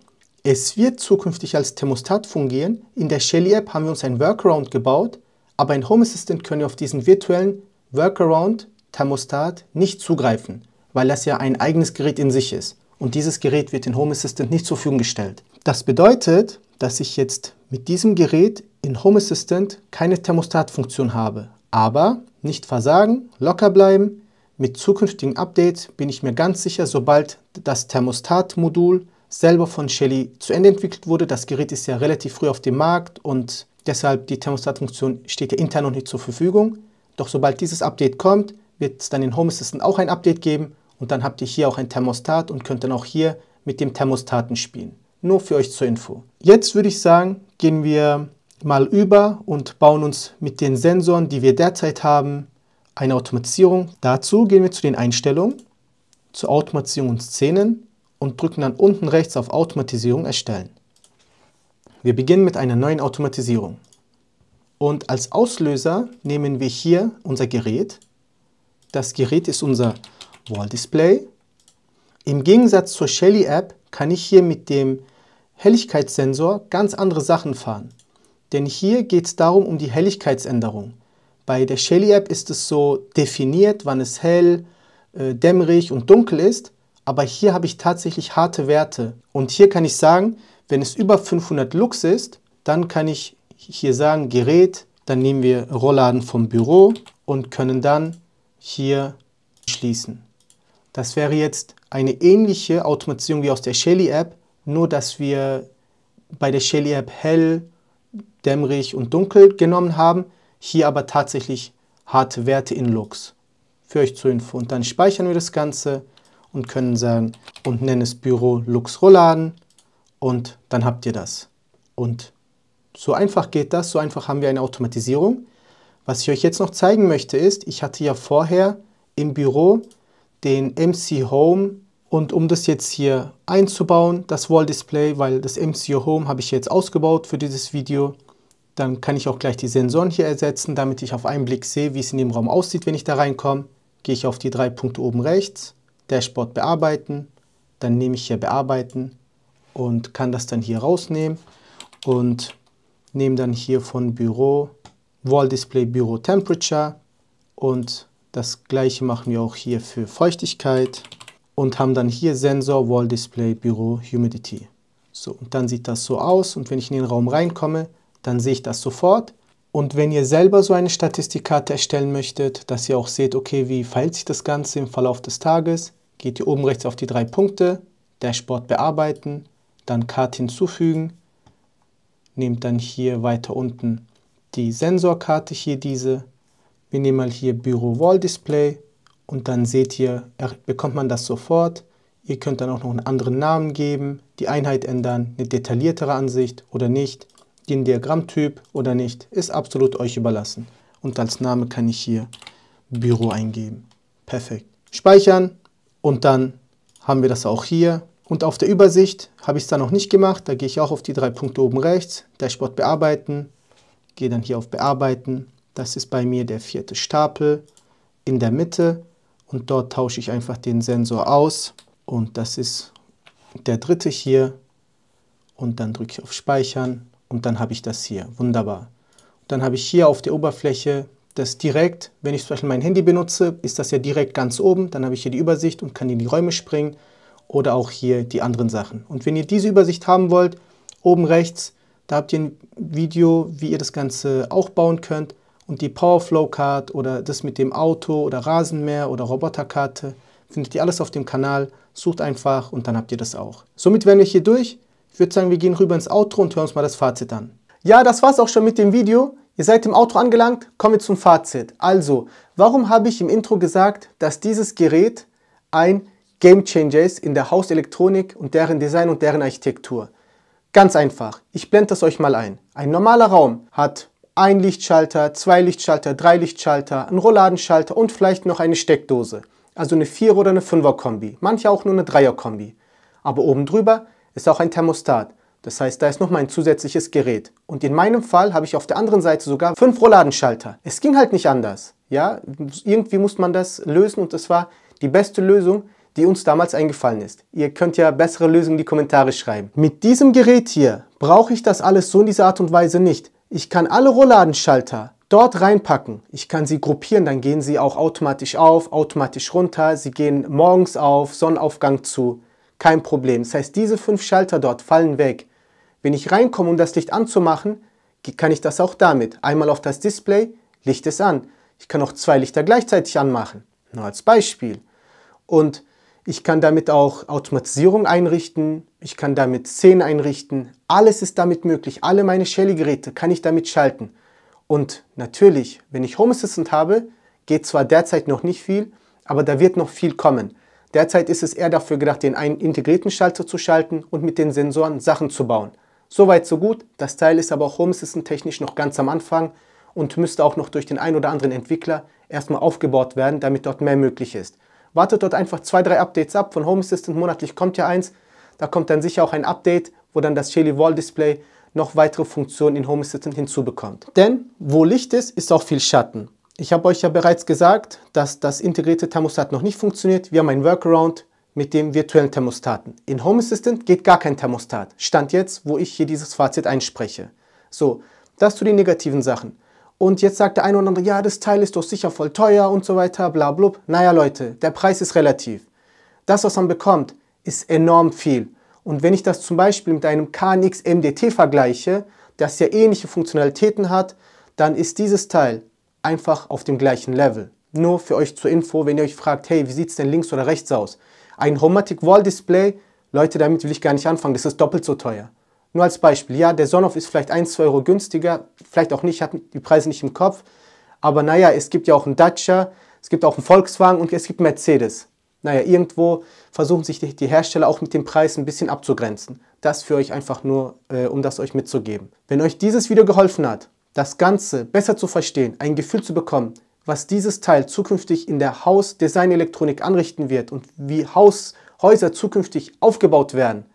es wird zukünftig als Thermostat fungieren. In der Shelly App haben wir uns ein Workaround gebaut, aber in Home Assistant können wir auf diesen virtuellen Workaround Thermostat nicht zugreifen, weil das ja ein eigenes Gerät in sich ist. Und dieses Gerät wird in Home Assistant nicht zur Verfügung gestellt. Das bedeutet, dass ich jetzt mit diesem Gerät in Home Assistant keine Thermostatfunktion habe. Aber nicht versagen, locker bleiben. Mit zukünftigen Updates bin ich mir ganz sicher, sobald das Thermostatmodul selber von Shelly zu Ende entwickelt wurde. Das Gerät ist ja relativ früh auf dem Markt und deshalb die Thermostatfunktion steht ja intern noch nicht zur Verfügung. Doch sobald dieses Update kommt, wird es dann in Home Assistant auch ein Update geben und dann habt ihr hier auch ein Thermostat und könnt dann auch hier mit dem Thermostaten spielen. Nur für euch zur Info. Jetzt würde ich sagen, gehen wir mal über und bauen uns mit den Sensoren, die wir derzeit haben, eine Automatisierung. Dazu gehen wir zu den Einstellungen, zur Automatisierung und Szenen und drücken dann unten rechts auf Automatisierung erstellen. Wir beginnen mit einer neuen Automatisierung. Und als Auslöser nehmen wir hier unser Gerät das Gerät ist unser Wall Display. Im Gegensatz zur Shelly App kann ich hier mit dem Helligkeitssensor ganz andere Sachen fahren. Denn hier geht es darum um die Helligkeitsänderung. Bei der Shelly App ist es so definiert, wann es hell, äh, dämmerig und dunkel ist. Aber hier habe ich tatsächlich harte Werte. Und hier kann ich sagen, wenn es über 500 Lux ist, dann kann ich hier sagen Gerät, dann nehmen wir Rollladen vom Büro und können dann hier schließen. Das wäre jetzt eine ähnliche Automatisierung wie aus der Shelly App, nur dass wir bei der Shelly App hell, dämmerig und dunkel genommen haben, hier aber tatsächlich harte Werte in Lux. Für euch zur Info. Und dann speichern wir das Ganze und können sagen und nennen es Büro Lux Rolladen und dann habt ihr das. Und so einfach geht das, so einfach haben wir eine Automatisierung. Was ich euch jetzt noch zeigen möchte ist, ich hatte ja vorher im Büro den MC Home und um das jetzt hier einzubauen, das Wall Display, weil das MC Home habe ich jetzt ausgebaut für dieses Video, dann kann ich auch gleich die Sensoren hier ersetzen, damit ich auf einen Blick sehe, wie es in dem Raum aussieht, wenn ich da reinkomme. Gehe ich auf die drei Punkte oben rechts, Dashboard bearbeiten, dann nehme ich hier bearbeiten und kann das dann hier rausnehmen und nehme dann hier von Büro Wall Display Büro Temperature und das gleiche machen wir auch hier für Feuchtigkeit und haben dann hier Sensor Wall Display Büro Humidity. So, und dann sieht das so aus und wenn ich in den Raum reinkomme, dann sehe ich das sofort. Und wenn ihr selber so eine Statistikkarte erstellen möchtet, dass ihr auch seht, okay, wie verhält sich das Ganze im Verlauf des Tages, geht ihr oben rechts auf die drei Punkte, Dashboard bearbeiten, dann Karte hinzufügen, nehmt dann hier weiter unten die Sensorkarte hier diese. Wir nehmen mal hier Büro Wall Display und dann seht ihr, bekommt man das sofort. Ihr könnt dann auch noch einen anderen Namen geben, die Einheit ändern, eine detailliertere Ansicht oder nicht, den Diagrammtyp oder nicht, ist absolut euch überlassen. Und als Name kann ich hier Büro eingeben. Perfekt. Speichern und dann haben wir das auch hier. Und auf der Übersicht habe ich es dann noch nicht gemacht. Da gehe ich auch auf die drei Punkte oben rechts, Dashboard bearbeiten, gehe dann hier auf Bearbeiten. Das ist bei mir der vierte Stapel in der Mitte und dort tausche ich einfach den Sensor aus und das ist der dritte hier und dann drücke ich auf Speichern und dann habe ich das hier. Wunderbar. Dann habe ich hier auf der Oberfläche das direkt, wenn ich zum Beispiel mein Handy benutze, ist das ja direkt ganz oben, dann habe ich hier die Übersicht und kann in die Räume springen oder auch hier die anderen Sachen. Und wenn ihr diese Übersicht haben wollt, oben rechts da habt ihr ein Video, wie ihr das Ganze auch bauen könnt und die Powerflow Card oder das mit dem Auto oder Rasenmäher oder Roboterkarte findet ihr alles auf dem Kanal. Sucht einfach und dann habt ihr das auch. Somit wären wir hier durch. Ich würde sagen, wir gehen rüber ins Outro und hören uns mal das Fazit an. Ja, das war's auch schon mit dem Video. Ihr seid im Outro angelangt, kommen wir zum Fazit. Also, warum habe ich im Intro gesagt, dass dieses Gerät ein Game Changer ist in der Hauselektronik und deren Design und deren Architektur? Ganz einfach, ich blende das euch mal ein. Ein normaler Raum hat ein Lichtschalter, zwei Lichtschalter, drei Lichtschalter, einen Rolladenschalter und vielleicht noch eine Steckdose. Also eine 4 oder eine 5er Kombi, manche auch nur eine 3er Kombi. Aber oben drüber ist auch ein Thermostat. Das heißt, da ist nochmal ein zusätzliches Gerät. Und in meinem Fall habe ich auf der anderen Seite sogar fünf Rolladenschalter. Es ging halt nicht anders. Ja, irgendwie muss man das lösen und das war die beste Lösung, die uns damals eingefallen ist. Ihr könnt ja bessere Lösungen in die Kommentare schreiben. Mit diesem Gerät hier brauche ich das alles so in dieser Art und Weise nicht. Ich kann alle Rollladenschalter dort reinpacken. Ich kann sie gruppieren, dann gehen sie auch automatisch auf, automatisch runter. Sie gehen morgens auf, Sonnenaufgang zu. Kein Problem. Das heißt, diese fünf Schalter dort fallen weg. Wenn ich reinkomme, um das Licht anzumachen, kann ich das auch damit. Einmal auf das Display, Licht ist an. Ich kann auch zwei Lichter gleichzeitig anmachen. Nur als Beispiel. Und ich kann damit auch Automatisierung einrichten. Ich kann damit Szenen einrichten. Alles ist damit möglich. Alle meine Shelly-Geräte kann ich damit schalten. Und natürlich, wenn ich Home Assistant habe, geht zwar derzeit noch nicht viel, aber da wird noch viel kommen. Derzeit ist es eher dafür gedacht, den einen integrierten Schalter zu schalten und mit den Sensoren Sachen zu bauen. Soweit so gut. Das Teil ist aber auch Home Assistant technisch noch ganz am Anfang und müsste auch noch durch den einen oder anderen Entwickler erstmal aufgebaut werden, damit dort mehr möglich ist. Wartet dort einfach zwei, drei Updates ab. Von Home Assistant monatlich kommt ja eins. Da kommt dann sicher auch ein Update, wo dann das Shelly Wall Display noch weitere Funktionen in Home Assistant hinzubekommt. Denn wo Licht ist, ist auch viel Schatten. Ich habe euch ja bereits gesagt, dass das integrierte Thermostat noch nicht funktioniert. Wir haben einen Workaround mit dem virtuellen Thermostaten. In Home Assistant geht gar kein Thermostat. Stand jetzt, wo ich hier dieses Fazit einspreche. So, das zu den negativen Sachen. Und jetzt sagt der eine oder andere, ja, das Teil ist doch sicher voll teuer und so weiter, bla bla. Naja Leute, der Preis ist relativ. Das, was man bekommt, ist enorm viel. Und wenn ich das zum Beispiel mit einem KNX MDT vergleiche, das ja ähnliche Funktionalitäten hat, dann ist dieses Teil einfach auf dem gleichen Level. Nur für euch zur Info, wenn ihr euch fragt, hey, wie sieht es denn links oder rechts aus? Ein Homatic Wall Display, Leute, damit will ich gar nicht anfangen, das ist doppelt so teuer. Nur als Beispiel, ja, der Sonoff ist vielleicht 1, 2 Euro günstiger, vielleicht auch nicht, hat die Preise nicht im Kopf. Aber naja, es gibt ja auch einen Dacia, es gibt auch einen Volkswagen und es gibt Mercedes. Naja, irgendwo versuchen sich die, Hersteller auch mit dem Preis ein bisschen abzugrenzen. Das für euch einfach nur, äh, um das euch mitzugeben. Wenn euch dieses Video geholfen hat, das Ganze besser zu verstehen, ein Gefühl zu bekommen, was dieses Teil zukünftig in der haus elektronik anrichten wird und wie Haushäuser zukünftig aufgebaut werden,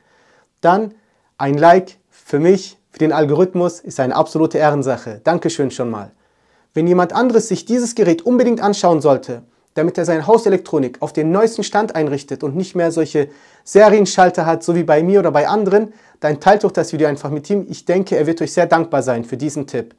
dann ein Like für mich, für den Algorithmus ist eine absolute Ehrensache. Dankeschön schon mal. Wenn jemand anderes sich dieses Gerät unbedingt anschauen sollte, damit er seine Hauselektronik auf den neuesten Stand einrichtet und nicht mehr solche Serienschalter hat, so wie bei mir oder bei anderen, dann teilt doch das Video einfach mit ihm. Ich denke, er wird euch sehr dankbar sein für diesen Tipp.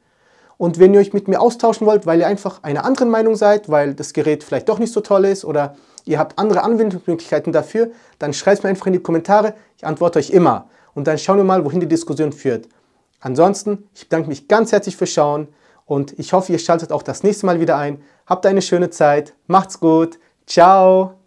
Und wenn ihr euch mit mir austauschen wollt, weil ihr einfach einer anderen Meinung seid, weil das Gerät vielleicht doch nicht so toll ist oder ihr habt andere Anwendungsmöglichkeiten dafür, dann schreibt mir einfach in die Kommentare. Ich antworte euch immer und dann schauen wir mal, wohin die Diskussion führt. Ansonsten, ich bedanke mich ganz herzlich fürs Schauen und ich hoffe, ihr schaltet auch das nächste Mal wieder ein. Habt eine schöne Zeit, macht's gut, ciao!